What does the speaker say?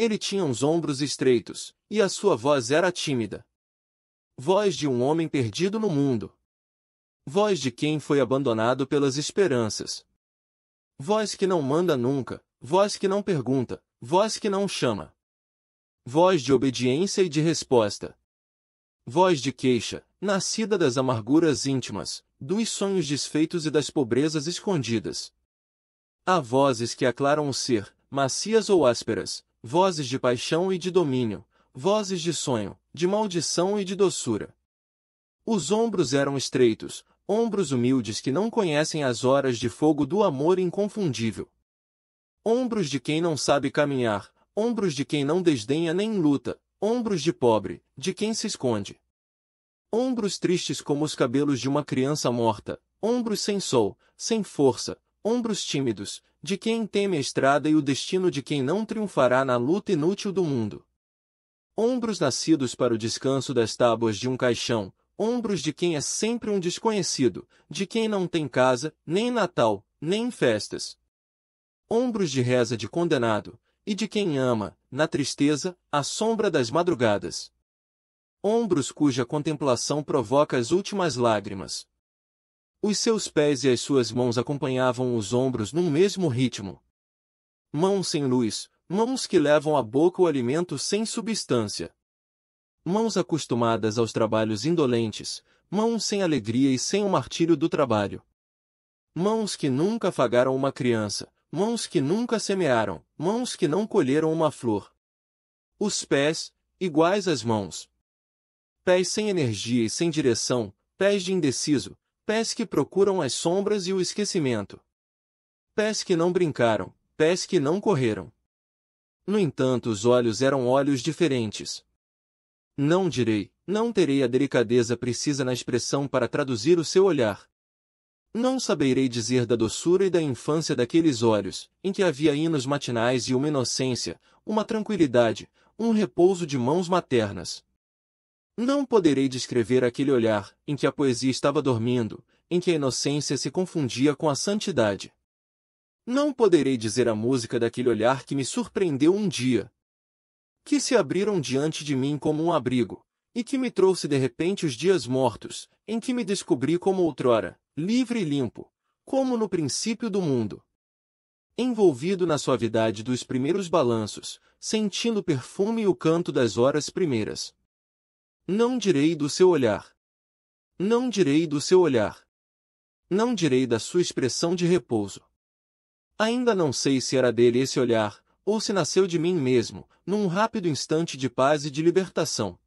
Ele tinha os ombros estreitos, e a sua voz era tímida. Voz de um homem perdido no mundo. Voz de quem foi abandonado pelas esperanças. Voz que não manda nunca, voz que não pergunta, voz que não chama. Voz de obediência e de resposta. Voz de queixa, nascida das amarguras íntimas, dos sonhos desfeitos e das pobrezas escondidas. Há vozes que aclaram o ser, macias ou ásperas, vozes de paixão e de domínio, vozes de sonho, de maldição e de doçura. Os ombros eram estreitos, ombros humildes que não conhecem as horas de fogo do amor inconfundível. Ombros de quem não sabe caminhar, ombros de quem não desdenha nem luta, ombros de pobre, de quem se esconde. Ombros tristes como os cabelos de uma criança morta, ombros sem sol, sem força, ombros tímidos, de quem teme a estrada e o destino de quem não triunfará na luta inútil do mundo. Ombros nascidos para o descanso das tábuas de um caixão, ombros de quem é sempre um desconhecido, de quem não tem casa, nem Natal, nem festas. Ombros de reza de condenado, e de quem ama, na tristeza, a sombra das madrugadas. Ombros cuja contemplação provoca as últimas lágrimas. Os seus pés e as suas mãos acompanhavam os ombros num mesmo ritmo. Mãos sem luz, mãos que levam à boca o alimento sem substância. Mãos acostumadas aos trabalhos indolentes, mãos sem alegria e sem o martírio do trabalho. Mãos que nunca afagaram uma criança, mãos que nunca semearam, mãos que não colheram uma flor. Os pés, iguais às mãos. Pés sem energia e sem direção, pés de indeciso, Pés que procuram as sombras e o esquecimento. Pés que não brincaram, pés que não correram. No entanto, os olhos eram olhos diferentes. Não direi, não terei a delicadeza precisa na expressão para traduzir o seu olhar. Não saberei dizer da doçura e da infância daqueles olhos, em que havia hinos matinais e uma inocência, uma tranquilidade, um repouso de mãos maternas. Não poderei descrever aquele olhar em que a poesia estava dormindo, em que a inocência se confundia com a santidade. Não poderei dizer a música daquele olhar que me surpreendeu um dia, que se abriram diante de mim como um abrigo, e que me trouxe de repente os dias mortos, em que me descobri como outrora, livre e limpo, como no princípio do mundo. Envolvido na suavidade dos primeiros balanços, sentindo o perfume e o canto das horas primeiras, não direi do seu olhar. Não direi do seu olhar. Não direi da sua expressão de repouso. Ainda não sei se era dele esse olhar, ou se nasceu de mim mesmo, num rápido instante de paz e de libertação.